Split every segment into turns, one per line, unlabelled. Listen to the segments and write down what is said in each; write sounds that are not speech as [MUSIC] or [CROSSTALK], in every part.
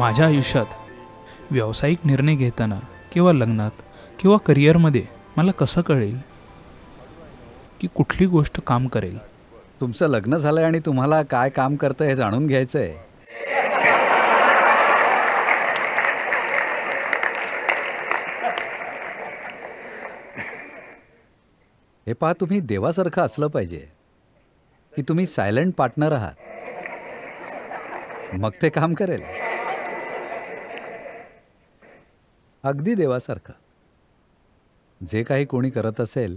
माझ्या आयुष्यात व्यावसायिक निर्णय घेताना किंवा लग्नात किंवा करिअरमध्ये मला कसं कळेल की कुठली गोष्ट काम करेल तुमचं लग्न झालं आणि तुम्हाला काय काम करतं हे जाणून घ्यायचं आहे हे पहा तुम्ही देवासारखं असलं पाहिजे की तुम्ही सायलंट पार्टनर आहात मग ते काम करेल अगदी देवासारखं जे काही कोणी करत असेल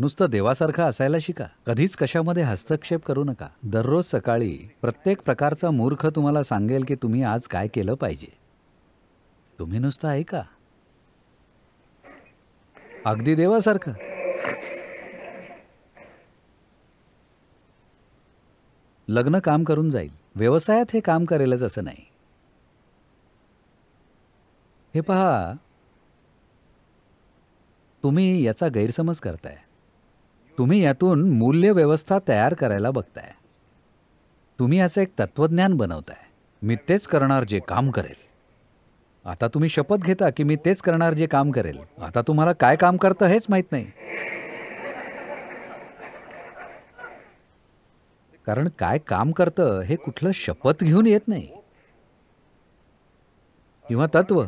नुसतं देवासारखं असायला शिका कधीच कशामध्ये हस्तक्षेप करू नका दररोज सकाळी प्रत्येक प्रकारचा मूर्ख तुम्हाला सांगेल की तुम्ही आज काय केलं पाहिजे तुम्ही नुसतं ऐका अगदी देवासारखं लग्न काम करून जाईल व्यवसायात हे काम करेलच असं नाही हे पहा तुम्ही याचा गैरसमज करताय तुम्ही यातून मूल्य व्यवस्था तयार करायला बघताय तुम्ही याचं एक तत्वज्ञान बनवताय मी तेच करणार जे काम करेल आता तुम्ही शपथ घेता की मी तेच करणार जे काम करेल आता तुम्हाला काय काम करतं हेच माहीत नाही कारण काय काम करतं हे कुठलं शपथ घेऊन येत नाही किंवा तत्व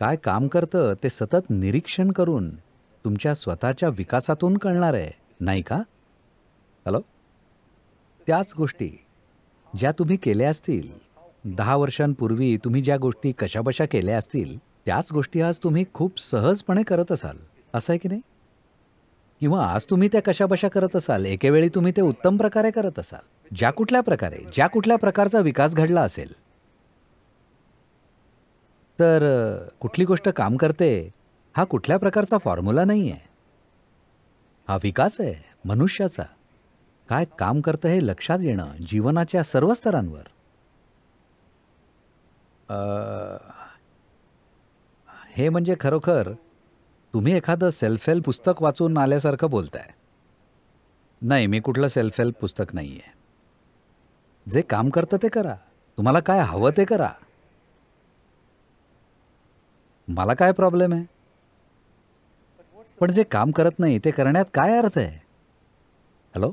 काय काम करतं ते सतत निरीक्षण करून तुमच्या स्वतःच्या विकासातून कळणार आहे नाही का हॅलो त्याच गोष्टी ज्या तुम्ही केल्या असतील दहा वर्षांपूर्वी तुम्ही ज्या गोष्टी कशाबशा केल्या असतील त्याच गोष्टी आज तुम्ही खूप सहजपणे करत असाल असं आहे की नाही किंवा आज तुम्ही त्या कशाबशा करत असाल एकेवेळी तुम्ही ते उत्तम प्रकारे करत असाल ज्या कुठल्या प्रकारे ज्या कुठल्या प्रकारचा विकास घडला असेल तर कुठली गोष्ट काम करते हा कुठल्या प्रकारचा फॉर्म्युला नाही आहे हा विकास आहे मनुष्याचा काय काम करतं हे लक्षात येणं जीवनाच्या सर्व स्तरांवर हे म्हणजे खरोखर तुम्ही एखादं सेल्फ हेल्प पुस्तक वाचून आल्यासारखं बोलताय नाही मी कुठलं सेल्फ हेल्प पुस्तक नाही आहे जे काम करतं ते करा तुम्हाला काय हवं ते करा मला काय प्रॉब्लेम आहे पण जे काम करत नाही ते करण्यात काय अर्थ आहे हॅलो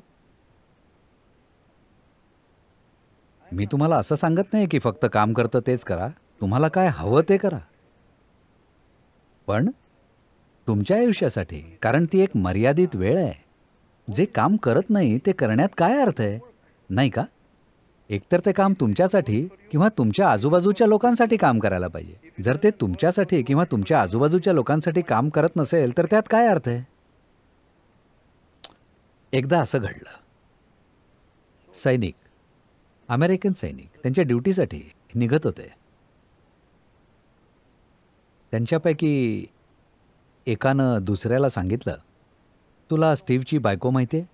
मी तुम्हाला असं सांगत नाही की फक्त काम करतं तेच करा तुम्हाला काय हवं ते करा पण तुमच्या आयुष्यासाठी कारण ती एक मर्यादित वेळ आहे जे काम करत नाही ते करण्यात काय अर्थ आहे नाही का एकतर ते काम तुमच्यासाठी किंवा तुमच्या आजूबाजूच्या लोकांसाठी काम करायला पाहिजे जर ते तुमच्यासाठी किंवा तुमच्या आजूबाजूच्या लोकांसाठी काम करत नसेल तर त्यात काय अर्थ आहे एकदा असं घडलं सैनिक अमेरिकन सैनिक त्यांच्या ड्युटीसाठी निघत होते त्यांच्यापैकी एकानं दुसऱ्याला सांगितलं तुला स्टीव्हची बायको माहिती आहे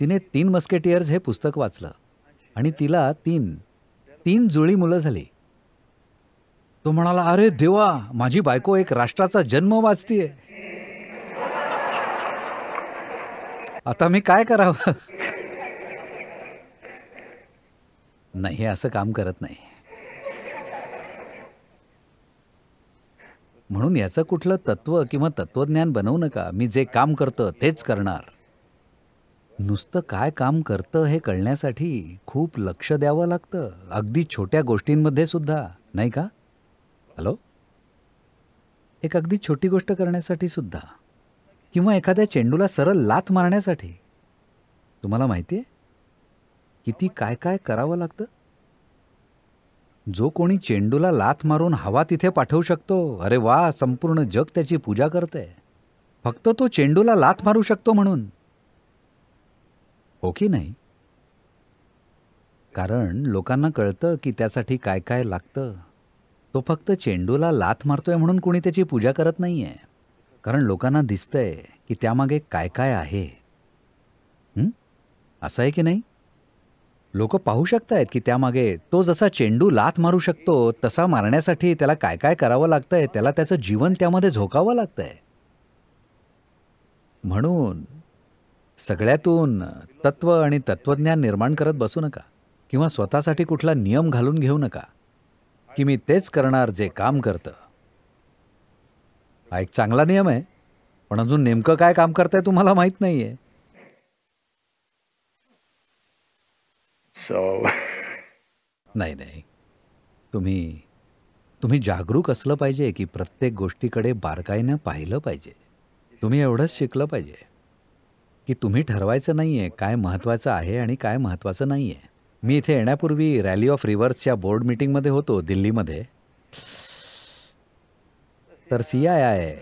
तिने तीन मस्केटियर्स हे पुस्तक वाचलं आणि तिला तीन तीन जुळी मुलं झाली तो म्हणाला अरे देवा माझी बायको एक राष्ट्राचा जन्म वाचतीये आता मी काय करावं नाही असं काम करत नाही म्हणून याचं कुठलं तत्व किंवा तत्वज्ञान बनवू नका मी जे काम करतं तेच करणार नुसतं काय काम करतं हे कळण्यासाठी खूप लक्ष द्यावं लागतं अगदी छोट्या गोष्टींमध्ये सुद्धा नाही का हॅलो एक अगदी छोटी गोष्ट करण्यासाठी सुद्धा किंवा एखाद्या चेंडूला सरळ लात मारण्यासाठी तुम्हाला माहिती आहे किती काय काय करावं लागतं जो कोणी चेंडूला लात मारून हवा तिथे पाठवू शकतो अरे वा संपूर्ण जग त्याची पूजा करते फक्त तो चेंडूला लात मारू शकतो म्हणून हो की नाही कारण लोकांना कळतं की त्यासाठी काय काय लागतं तो फक्त चेंडूला लात मारतोय म्हणून कोणी त्याची पूजा करत नाही आहे कारण लोकांना दिसतंय की त्यामागे काय काय आहे असं आहे की नाही लोक पाहू शकतायत की त्यामागे तो जसा चेंडू लात मारू शकतो तसा मारण्यासाठी त्याला काय काय करावं लागतंय त्याला त्याचं जीवन त्यामध्ये झोकावं लागतंय म्हणून सगळ्यातून तत्व आणि तत्वज्ञान निर्माण करत बसू नका किंवा स्वतःसाठी कुठला नियम घालून घेऊ नका की मी तेच करणार जे काम करतं हा एक चांगला नियम आहे पण अजून नेमकं काय काम करतंय तुम्हाला माहीत नाही आहे सो [LAUGHS] नाही नाही तुम्ही तुम्ही जागरूक असलं पाहिजे की प्रत्येक गोष्टीकडे बारकाईनं पाहिलं पाहिजे तुम्ही एवढंच शिकलं पाहिजे की तुम्ही ठरवायचं नाही आहे काय महत्त्वाचं आहे आणि काय महत्त्वाचं नाही आहे मी इथे येण्यापूर्वी रॅली ऑफ रिव्हर्सच्या बोर्ड मिटिंगमध्ये होतो दिल्लीमध्ये तर C I I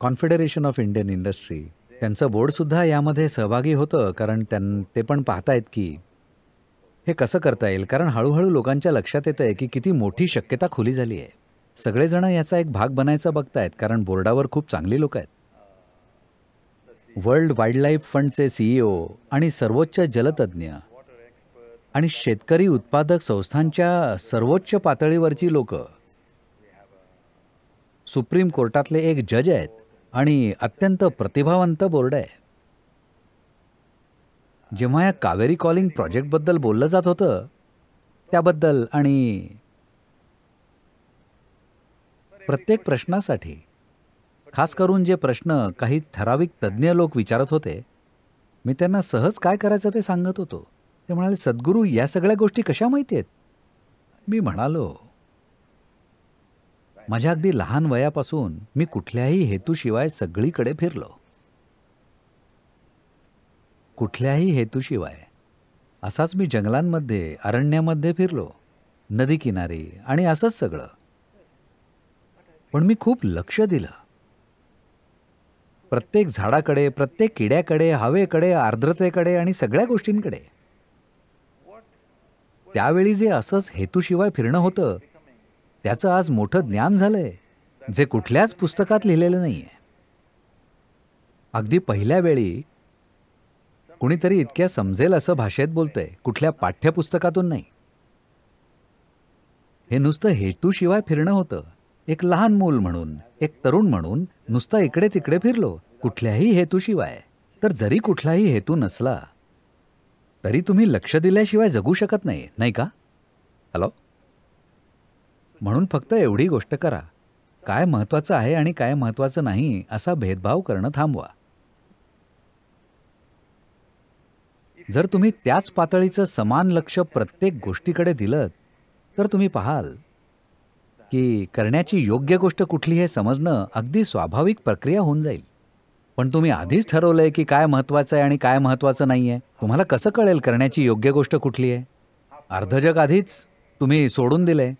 confederation of Indian industry त्यांचं बोर्डसुद्धा यामध्ये सहभागी होतं कारण त्यां ते पण पाहतायत की हे कसं करता येईल कारण हळूहळू लोकांच्या लक्षात येत आहे की किती मोठी शक्यता खुली झाली आहे सगळेजण याचा एक भाग बनायचा बघतायत कारण बोर्डावर खूप चांगली लोक आहेत वर्ल्ड वाईल्डलाईफ फंडचे सीईओ आणि सर्वोच्च जलतज्ञ आणि शेतकरी उत्पादक संस्थांच्या सर्वोच्च पातळीवरची लोक सुप्रीम कोर्टातले एक जज आहेत आणि अत्यंत प्रतिभावंत बोर्ड आहे जेव्हा या कावेरी कॉलिंग प्रोजेक्टबद्दल बोललं जात होतं त्याबद्दल आणि प्रत्येक प्रश्नासाठी खास करून जे प्रश्न काही ठराविक तज्ज्ञ लोक विचारत होते मी त्यांना सहज काय करायचं ते सांगत होतो ते म्हणाले सद्गुरू या सगळ्या गोष्टी कशा माहिती आहेत मी म्हणालो माझ्या अगदी लहान वयापासून मी कुठल्याही हेतूशिवाय सगळीकडे फिरलो कुठल्याही हेतूशिवाय असाच मी जंगलांमध्ये अरण्यामध्ये फिरलो नदीकिनारी आणि असंच सगळं पण मी खूप लक्ष दिलं प्रत्येक झाडाकडे प्रत्येक किड्याकडे हवेकडे आर्द्रतेकडे आणि सगळ्या गोष्टींकडे त्यावेळी जे असंच हेतूशिवाय फिरणं होतं त्याचं आज मोठं ज्ञान झालंय जे कुठल्याच पुस्तकात लिहिलेलं नाहीये अगदी पहिल्या वेळी कुणीतरी इतक्या समजेल असं भाषेत बोलतंय कुठल्या पाठ्यपुस्तकातून नाही हे नुसतं हेतूशिवाय फिरणं होतं एक लहान मूल म्हणून एक तरुण म्हणून नुसतं इकडे तिकडे फिरलो कुठल्याही हेतूशिवाय तर जरी कुठलाही हेतू नसला तरी तुम्ही लक्ष दिल्याशिवाय जगू शकत नाही नाही का हॅलो म्हणून फक्त एवढी गोष्ट करा काय महत्त्वाचं आहे आणि काय महत्त्वाचं नाही असा भेदभाव करणं थांबवा जर तुम्ही त्याच पातळीचं समान लक्ष प्रत्येक गोष्टीकडे दिलं तर तुम्ही पाहाल की करण्याची योग्य गोष्ट कुठली हे समजणं अगदी स्वाभाविक प्रक्रिया होऊन जाईल पण तुम्ही आधीच ठरवलंय की काय महत्वाचं आहे आणि काय महत्वाचं नाही आहे तुम्हाला कसं कळेल करण्याची योग्य गोष्ट कुठली आहे अर्धजग आधीच तुम्ही सोडून दिले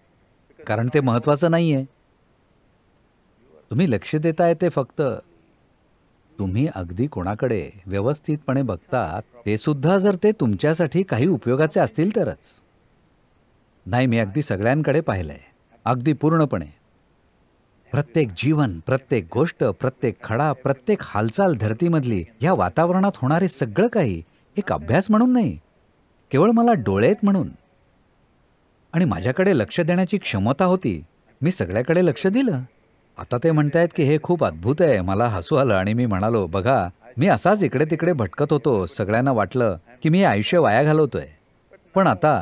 कारण ते महत्वाचं नाही आहे तुम्ही लक्ष देताय ते फक्त तुम्ही अगदी कोणाकडे व्यवस्थितपणे बघतात ते सुद्धा जर ते तुमच्यासाठी काही उपयोगाचे असतील तरच नाही मी अगदी सगळ्यांकडे पाहिलंय अगदी पूर्णपणे प्रत्येक जीवन प्रत्येक गोष्ट प्रत्येक खडा प्रत्येक हालचाल धरतीमधली या वातावरणात होणारे सगळं काही एक अभ्यास म्हणून नाही केवळ मला डोळेत म्हणून आणि माझ्याकडे लक्ष देण्याची क्षमता होती मी सगळ्याकडे लक्ष दिलं आता ते म्हणतायत की हे खूप अद्भुत आहे मला हसू आलं आणि मी म्हणालो बघा मी असाच इकडे तिकडे भटकत होतो सगळ्यांना वाटलं की मी आयुष्य वाया घालवतोय पण आता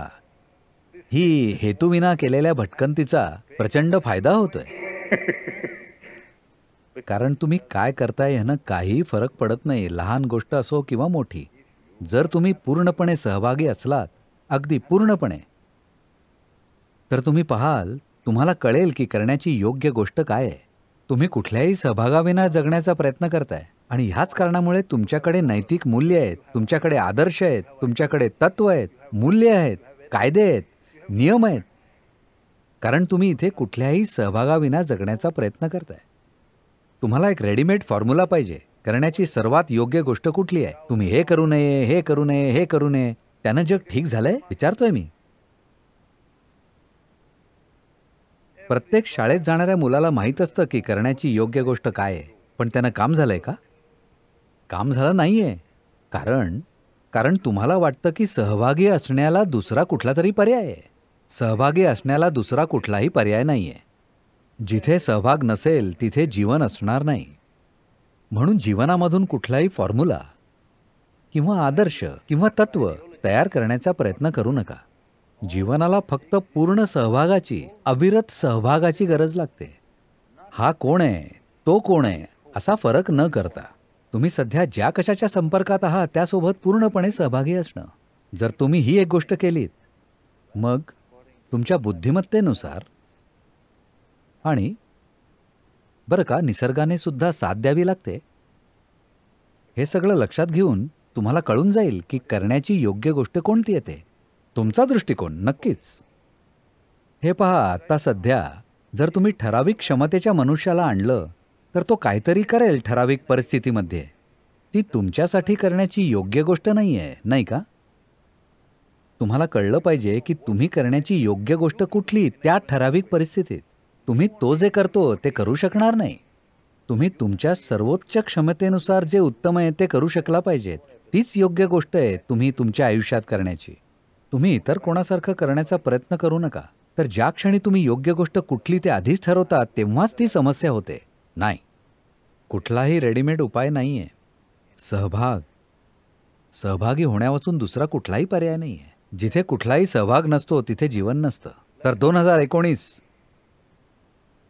ही हेतूविना केलेल्या भटकंतीचा प्रचंड फायदा होतोय कारण तुम्ही काय करताय ह्यानं काहीही फरक पडत नाही लहान गोष्ट असो किंवा मोठी जर तुम्ही पूर्णपणे सहभागी असलात अगदी पूर्णपणे तर तुम्ही पाहाल तुम्हाला कळेल की करण्याची योग्य गोष्ट काय आहे तुम्ही कुठल्याही सहभागाविना जगण्याचा प्रयत्न करताय आणि ह्याच कारणामुळे तुमच्याकडे नैतिक मूल्य आहेत तुमच्याकडे आदर्श आहेत तुमच्याकडे तत्व आहेत मूल्य आहेत कायदे आहेत नियम आहेत कारण तुम्ही इथे कुठल्याही सहभागाविना जगण्याचा प्रयत्न करताय तुम्हाला एक रेडीमेड फॉर्म्युला पाहिजे करण्याची सर्वात योग्य गोष्ट कुठली आहे तुम्ही हे करू नये हे करू नये हे करू नये त्यानं जग ठीक झालंय विचारतोय मी प्रत्येक शाळेत जाणाऱ्या मुलाला माहीत असतं की करण्याची योग्य गोष्ट काय आहे पण त्यानं काम झालंय का काम झालं नाही आहे कारण कारण तुम्हाला वाटतं की सहभागी असण्याला दुसरा कुठला तरी पर्याय आहे सहभागी असण्याला दुसरा कुठलाही पर्याय नाही आहे जिथे सहभाग नसेल तिथे जीवन असणार नाही म्हणून जीवनामधून कुठलाही फॉर्म्युला किंवा आदर्श किंवा तत्व तयार करण्याचा प्रयत्न करू नका जीवनाला फक्त पूर्ण सहभागाची अविरत सहभागाची गरज लागते हा कोण आहे तो कोण आहे असा फरक न करता तुम्ही सध्या ज्या कशाच्या संपर्कात आहात त्यासोबत पूर्णपणे सहभागी असणं जर तुम्ही ही एक गोष्ट केलीत मग तुमच्या बुद्धिमत्तेनुसार आणि बरं का निसर्गाने सुद्धा साथ द्यावी लागते हे सगळं लक्षात घेऊन तुम्हाला कळून जाईल की करण्याची योग्य गोष्ट कोणती येते तुमचा दृष्टिकोन नक्कीच हे पहा आता सध्या जर तुम्ही ठराविक क्षमतेच्या मनुष्याला आणलं तर तो काहीतरी करेल ठराविक परिस्थितीमध्ये ती तुमच्यासाठी करण्याची योग्य गोष्ट नाही आहे नाही का तुम्हाला कळलं पाहिजे की तुम्ही करण्याची योग्य गोष्ट कुठली त्या ठराविक परिस्थितीत तुम्ही तो जे करतो ते करू शकणार नाही तुम्ही तुमच्या सर्वोच्च क्षमतेनुसार जे उत्तम आहे ते करू शकला पाहिजेत तीच योग्य गोष्ट आहे तुम्ही तुमच्या आयुष्यात करण्याची तुम्ही इतर कोणासारखं करण्याचा प्रयत्न करू नका तर ज्या क्षणी तुम्ही योग्य गोष्ट कुठली ते आधीच ठरवता तेव्हाच ती समस्या होते नाही कुठलाही रेडीमेड उपाय नाही आहे सहभाग सहभागी होण्यावाचून दुसरा कुठलाही पर्याय नाही आहे जिथे कुठलाही सहभाग नसतो तिथे जीवन नसतं तर दोन हजार एकोणीस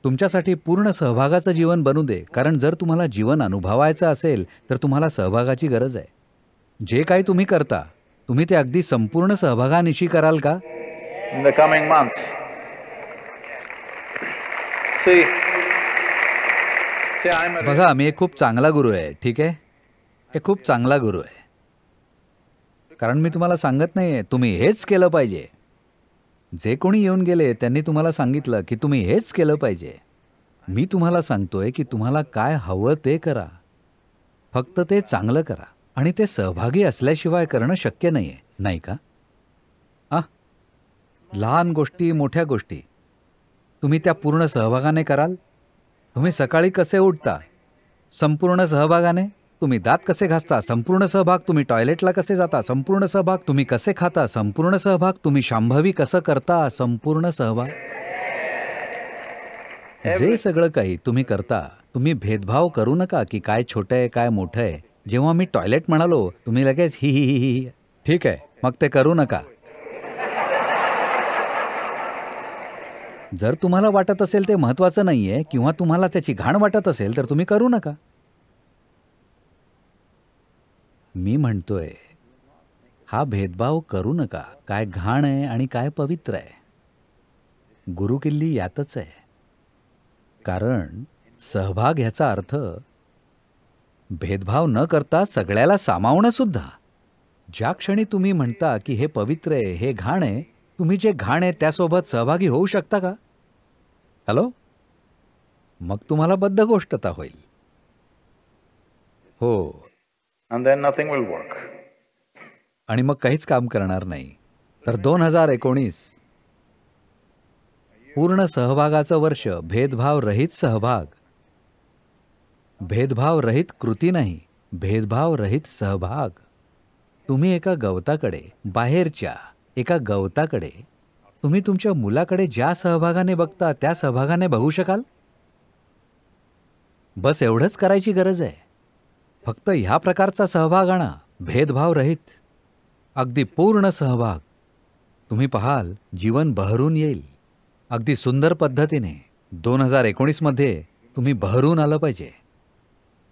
तुमच्यासाठी पूर्ण सहभागाचं जीवन बनू दे कारण जर तुम्हाला जीवन अनुभवायचं असेल तर तुम्हाला सहभागाची गरज आहे जे काही तुम्ही करता तुम्ही ते अगदी संपूर्ण सहभागानिशी कराल का इन द कमिंग मंथ्स बघा मी एक खूप चांगला गुरु आहे ठीक आहे हे खूप चांगला गुरु आहे कारण मी तुम्हाला सांगत नाही आहे तुम्ही हेच केलं पाहिजे जे कोणी येऊन गेले त्यांनी तुम्हाला सांगितलं की तुम्ही हेच केलं पाहिजे मी तुम्हाला सांगतोय की तुम्हाला काय हवं ते करा फक्त ते चांगलं करा आणि ते सहभागी असल्याशिवाय करणं शक्य नाही आहे नाही का आ लहान गोष्टी मोठ्या गोष्टी तुम्ही त्या पूर्ण सहभागाने कराल तुम्ही सकाळी कसे उठता संपूर्ण सहभागाने तुम्ही दात कसे घासता संपूर्ण सहभाग तुम्ही टॉयलेटला कसे जाता संपूर्ण सहभाग तुम्ही कसे खाता संपूर्ण सहभाग तुम्ही शांभवी कसं करता संपूर्ण सहभाग जे सगळं काही तुम्ही करता तुम्ही भेदभाव करू नका की काय छोटं आहे काय मोठं आहे जेव्हा मी टॉयलेट म्हणालो तुम्ही लगेच ही ही ही ही ठीक आहे मग ते करू नका जर तुम्हाला वाटत असेल ते महत्वाचं नाही आहे किंवा तुम्हाला त्याची घाण वाटत असेल तर तुम्ही करू नका मी म्हणतोय हा भेदभाव करू नका काय घाण आहे आणि काय पवित्र आहे गुरुकिल्ली यातच आहे कारण सहभाग ह्याचा अर्थ भेदभाव न करता सगळ्याला सामावणं सुद्धा ज्या क्षणी तुम्ही म्हणता की हे पवित्र आहे हे घाण आहे तुम्ही जे घाण आहे त्यासोबत सहभागी होऊ शकता का हॅलो मग तुम्हाला बद्ध गोष्टता होईल हो नथिंग विल वर्क आणि मग काहीच काम करणार नाही तर दोन हजार एकोणीस पूर्ण सहभागाचं वर्ष भेदभाव रहित सहभाग भेदभाव रहित कृती नाही भेदभाव रहित सहभाग तुम्ही एका गवताकडे बाहेरच्या एका गवताकडे तुम्ही तुमच्या मुलाकडे ज्या सहभागाने बघता त्या सहभागाने बघू शकाल बस एवढंच करायची गरज आहे फक्त ह्या प्रकारचा सहभाग आणा भेदभाव रहित अगदी पूर्ण सहभाग तुम्ही पाहाल जीवन बहरून येईल अगदी सुंदर पद्धतीने दोन हजार एकोणीसमध्ये तुम्ही बहरून आलं पाहिजे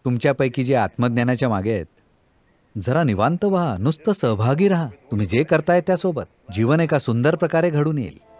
तुमच्यापैकी जे आत्मज्ञानाच्या मागे आहेत जरा निवांत व्हा नुसतं सहभागी राहा तुम्ही जे करताय त्यासोबत जीवन एका सुंदर प्रकारे घडून येईल